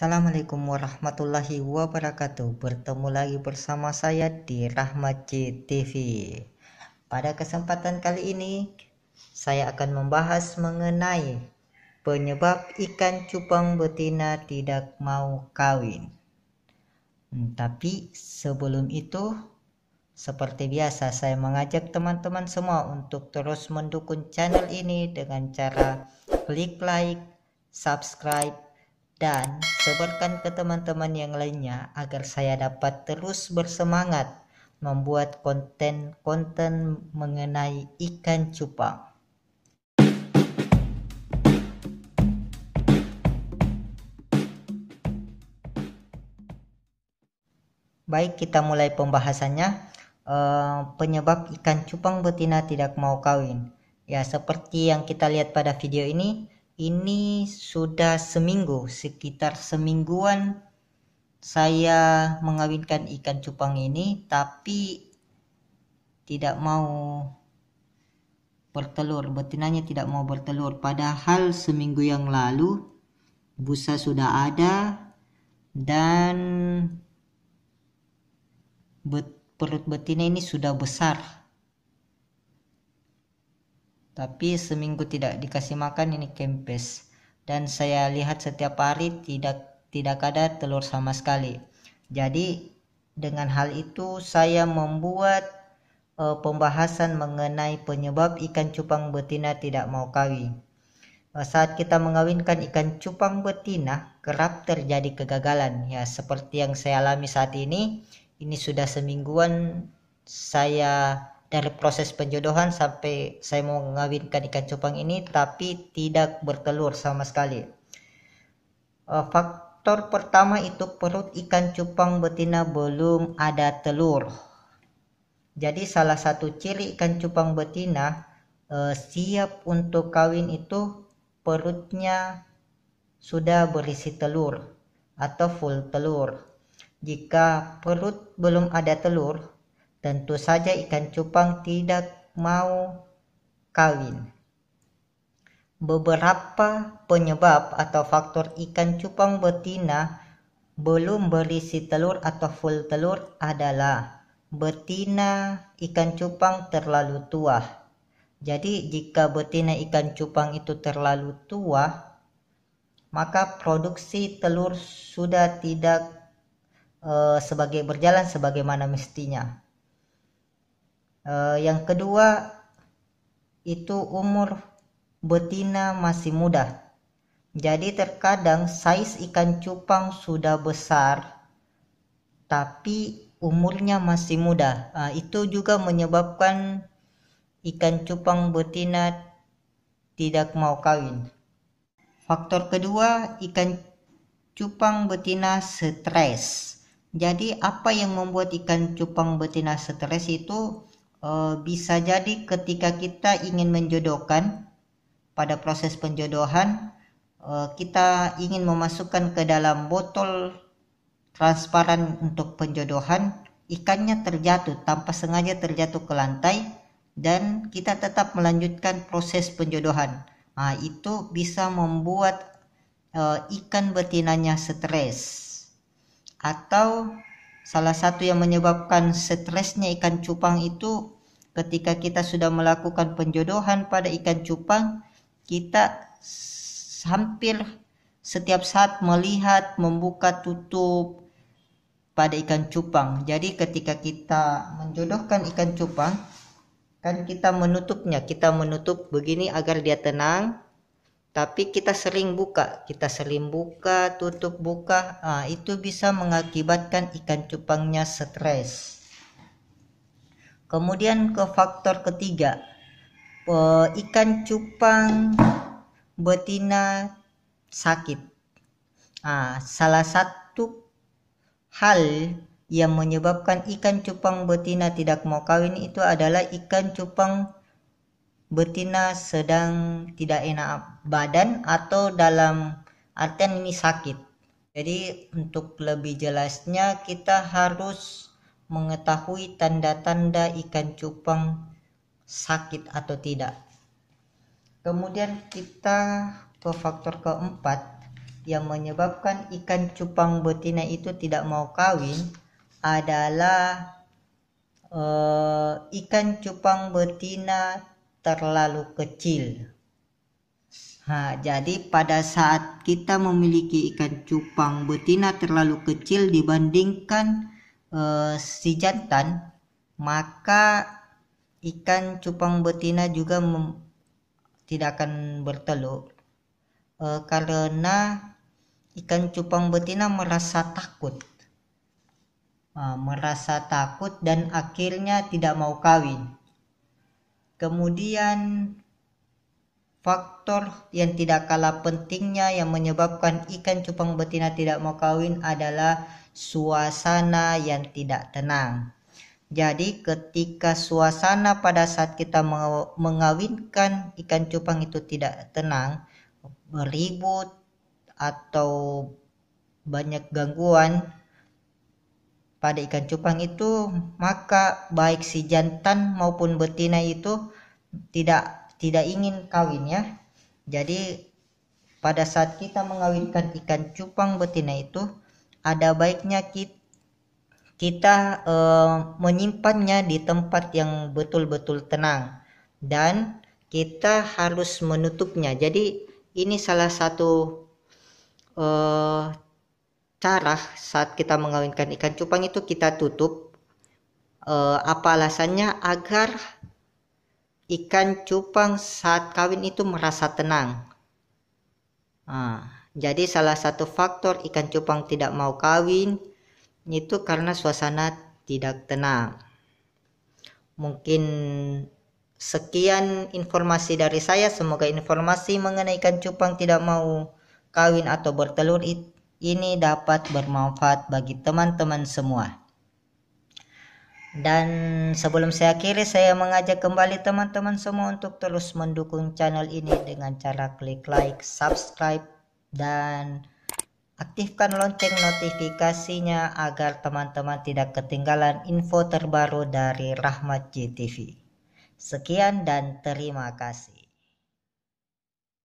Assalamualaikum warahmatullahi wabarakatuh Bertemu lagi bersama saya di Rahmat TV Pada kesempatan kali ini Saya akan membahas mengenai Penyebab ikan cupang betina tidak mau kawin hmm, Tapi sebelum itu seperti biasa, saya mengajak teman-teman semua untuk terus mendukung channel ini dengan cara klik like, subscribe, dan sebarkan ke teman-teman yang lainnya agar saya dapat terus bersemangat membuat konten-konten mengenai ikan cupang. Baik, kita mulai pembahasannya. E, penyebab ikan cupang betina tidak mau kawin. Ya, seperti yang kita lihat pada video ini, ini sudah seminggu, sekitar semingguan saya mengawinkan ikan cupang ini, tapi tidak mau bertelur, betinanya tidak mau bertelur. Padahal seminggu yang lalu busa sudah ada dan bet, perut betina ini sudah besar tapi seminggu tidak dikasih makan ini kempes. Dan saya lihat setiap hari tidak tidak ada telur sama sekali. Jadi dengan hal itu saya membuat uh, pembahasan mengenai penyebab ikan cupang betina tidak mau kawin. Eh, saat kita mengawinkan ikan cupang betina, kerap terjadi kegagalan. Ya, seperti yang saya alami saat ini, ini sudah semingguan saya dari proses penjodohan sampai saya mau mengawinkan ikan cupang ini tapi tidak bertelur sama sekali. Eh, faktor pertama itu perut ikan cupang betina belum ada telur. Jadi salah satu ciri ikan cupang betina eh, siap untuk kawin itu perutnya sudah berisi telur atau full telur. Jika perut belum ada telur, Tentu saja ikan cupang tidak mau kawin. Beberapa penyebab atau faktor ikan cupang betina belum berisi telur atau full telur adalah betina ikan cupang terlalu tua. Jadi jika betina ikan cupang itu terlalu tua, maka produksi telur sudah tidak uh, sebagai berjalan sebagaimana mestinya. Eh, yang kedua itu umur betina masih muda. Jadi terkadang size ikan cupang sudah besar tapi umurnya masih muda. Nah, itu juga menyebabkan ikan cupang betina tidak mau kawin. Faktor kedua, ikan cupang betina stres. Jadi apa yang membuat ikan cupang betina stres itu Eh, bisa jadi ketika kita ingin menjodohkan pada proses penjodohan uh, kita ingin memasukkan ke dalam botol transparan untuk penjodohan ikannya terjatuh tanpa sengaja terjatuh ke lantai dan kita tetap melanjutkan proses penjodohan nah, itu bisa membuat uh, ikan betinanya stres atau salah satu yang menyebabkan stresnya ikan cupang itu ketika kita sudah melakukan penjodohan pada ikan cupang kita hampir setiap saat melihat membuka tutup pada ikan cupang jadi ketika kita menjodohkan ikan cupang kan kita menutupnya kita menutup begini agar dia tenang tapi kita sering buka kita sering buka tutup buka nah, itu bisa mengakibatkan ikan cupangnya stres kemudian ke faktor ketiga eh, ikan cupang betina sakit nah, salah satu hal yang menyebabkan ikan cupang betina tidak mau kawin itu adalah ikan cupang betina sedang tidak enak badan atau dalam artian ini sakit. Jadi untuk lebih jelasnya kita harus mengetahui tanda-tanda ikan cupang sakit atau tidak. Kemudian kita ke faktor keempat yang menyebabkan ikan cupang betina itu tidak mau kawin adalah uh, ikan cupang betina terlalu kecil. Ha, jadi pada saat kita memiliki ikan cupang betina terlalu kecil dibandingkan uh, si jantan, maka ikan cupang betina juga tidak akan bertelur eh, karena ikan cupang betina merasa takut, merasa takut dan akhirnya tidak mau kawin. Kemudian faktor yang tidak kalah pentingnya yang menyebabkan ikan cupang betina tidak mau kawin adalah suasana yang tidak tenang. Jadi ketika suasana pada saat kita mengawinkan ikan cupang itu tidak tenang, beribut atau banyak gangguan pada ikan cupang itu maka baik si jantan maupun betina itu tidak tidak ingin kawin ya jadi pada saat kita mengawinkan ikan cupang betina itu ada baiknya kita kita eh, e, menyimpannya di tempat yang betul-betul tenang dan kita harus menutupnya jadi ini salah satu e, cara saat kita mengawinkan ikan cupang itu kita tutup e, apa alasannya agar ikan cupang saat kawin itu merasa tenang nah, jadi salah satu faktor ikan cupang tidak mau kawin itu karena suasana tidak tenang mungkin Sekian informasi dari saya. Semoga informasi mengenai ikan cupang tidak mau kawin atau bertelur itu ini dapat bermanfaat bagi teman-teman semua. Dan sebelum saya akhiri, saya mengajak kembali teman-teman semua untuk terus mendukung channel ini dengan cara klik like, subscribe, dan aktifkan lonceng notifikasinya agar teman-teman tidak ketinggalan info terbaru dari Rahmat JTV. Sekian dan terima kasih.